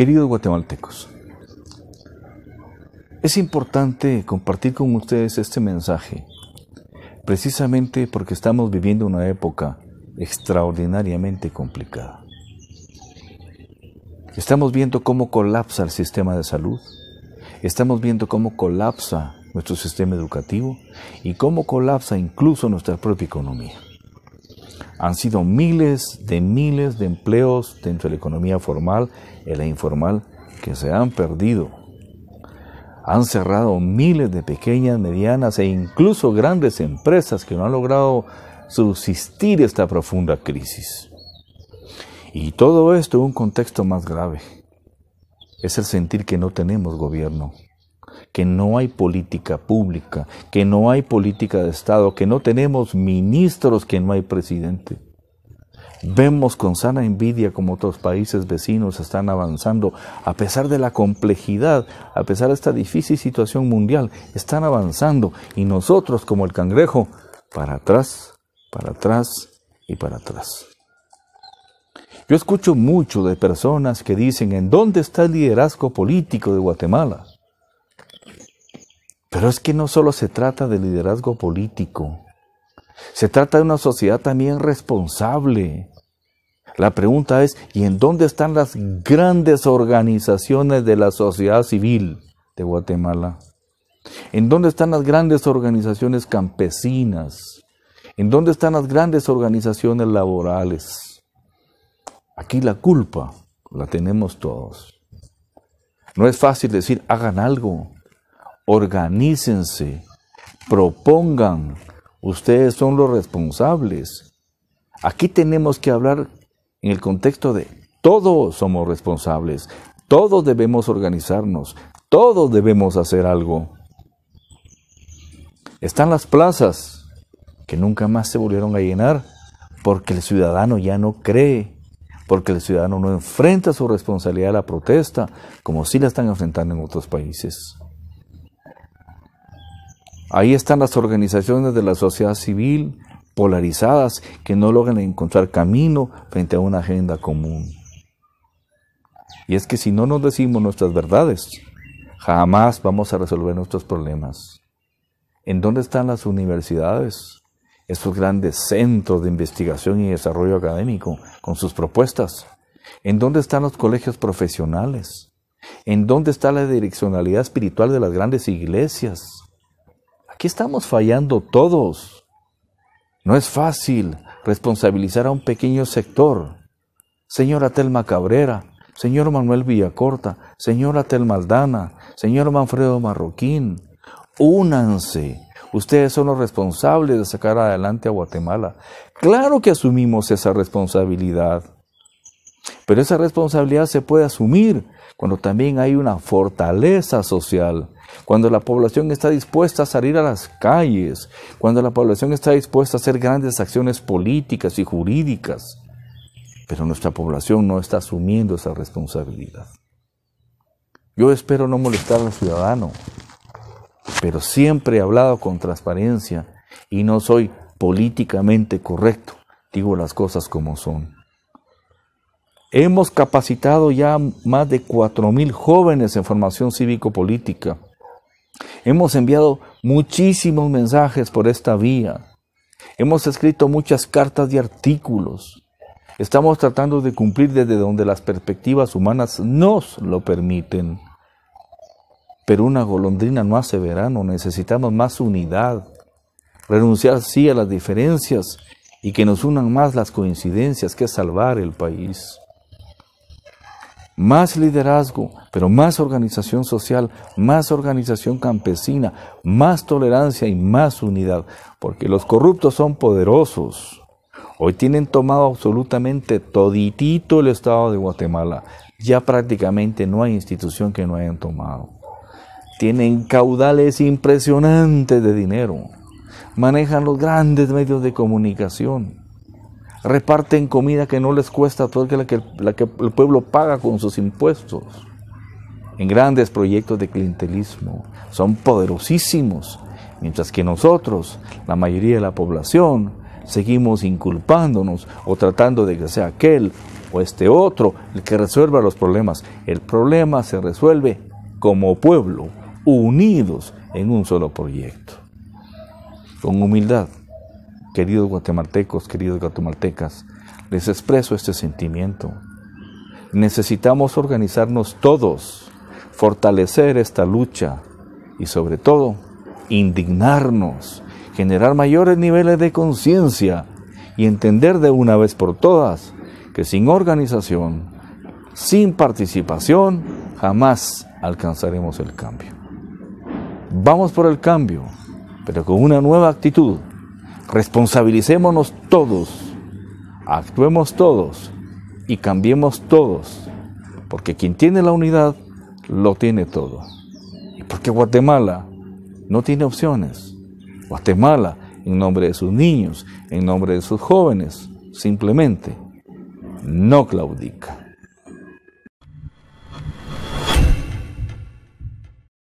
Queridos guatemaltecos, es importante compartir con ustedes este mensaje, precisamente porque estamos viviendo una época extraordinariamente complicada. Estamos viendo cómo colapsa el sistema de salud, estamos viendo cómo colapsa nuestro sistema educativo y cómo colapsa incluso nuestra propia economía. Han sido miles de miles de empleos dentro de la economía formal y la informal que se han perdido. Han cerrado miles de pequeñas, medianas e incluso grandes empresas que no han logrado subsistir esta profunda crisis. Y todo esto en un contexto más grave. Es el sentir que no tenemos gobierno, que no hay política pública, que no hay política de Estado, que no tenemos ministros, que no hay presidente. Vemos con sana envidia como otros países vecinos están avanzando, a pesar de la complejidad, a pesar de esta difícil situación mundial, están avanzando y nosotros como el cangrejo, para atrás, para atrás y para atrás. Yo escucho mucho de personas que dicen, ¿en dónde está el liderazgo político de Guatemala? Pero es que no solo se trata de liderazgo político, se trata de una sociedad también responsable. La pregunta es, ¿y en dónde están las grandes organizaciones de la sociedad civil de Guatemala? ¿En dónde están las grandes organizaciones campesinas? ¿En dónde están las grandes organizaciones laborales? Aquí la culpa la tenemos todos. No es fácil decir, hagan algo, organícense, propongan, ustedes son los responsables. Aquí tenemos que hablar en el contexto de todos somos responsables, todos debemos organizarnos, todos debemos hacer algo. Están las plazas que nunca más se volvieron a llenar porque el ciudadano ya no cree, porque el ciudadano no enfrenta su responsabilidad a la protesta como si la están enfrentando en otros países. Ahí están las organizaciones de la sociedad civil polarizadas que no logran encontrar camino frente a una agenda común. Y es que si no nos decimos nuestras verdades, jamás vamos a resolver nuestros problemas. ¿En dónde están las universidades? Esos grandes centros de investigación y desarrollo académico con sus propuestas. ¿En dónde están los colegios profesionales? ¿En dónde está la direccionalidad espiritual de las grandes iglesias? ¿Qué estamos fallando todos. No es fácil responsabilizar a un pequeño sector. Señora Telma Cabrera, señor Manuel Villacorta, señora Telma Aldana, señor Manfredo Marroquín, únanse. Ustedes son los responsables de sacar adelante a Guatemala. Claro que asumimos esa responsabilidad. Pero esa responsabilidad se puede asumir cuando también hay una fortaleza social cuando la población está dispuesta a salir a las calles, cuando la población está dispuesta a hacer grandes acciones políticas y jurídicas. Pero nuestra población no está asumiendo esa responsabilidad. Yo espero no molestar al ciudadano, pero siempre he hablado con transparencia y no soy políticamente correcto. Digo las cosas como son. Hemos capacitado ya más de 4.000 jóvenes en formación cívico-política Hemos enviado muchísimos mensajes por esta vía. Hemos escrito muchas cartas y artículos. Estamos tratando de cumplir desde donde las perspectivas humanas nos lo permiten. Pero una golondrina no hace verano, necesitamos más unidad, renunciar sí a las diferencias y que nos unan más las coincidencias que salvar el país más liderazgo, pero más organización social, más organización campesina, más tolerancia y más unidad, porque los corruptos son poderosos. Hoy tienen tomado absolutamente toditito el Estado de Guatemala. Ya prácticamente no hay institución que no hayan tomado. Tienen caudales impresionantes de dinero. Manejan los grandes medios de comunicación reparten comida que no les cuesta a todo que, la que el pueblo paga con sus impuestos, en grandes proyectos de clientelismo. Son poderosísimos, mientras que nosotros, la mayoría de la población, seguimos inculpándonos o tratando de que sea aquel o este otro el que resuelva los problemas. El problema se resuelve como pueblo, unidos en un solo proyecto, con humildad Queridos guatemaltecos, queridos guatemaltecas, les expreso este sentimiento. Necesitamos organizarnos todos, fortalecer esta lucha y sobre todo indignarnos, generar mayores niveles de conciencia y entender de una vez por todas que sin organización, sin participación, jamás alcanzaremos el cambio. Vamos por el cambio, pero con una nueva actitud responsabilicémonos todos, actuemos todos y cambiemos todos, porque quien tiene la unidad lo tiene todo. Y porque Guatemala no tiene opciones. Guatemala, en nombre de sus niños, en nombre de sus jóvenes, simplemente no claudica.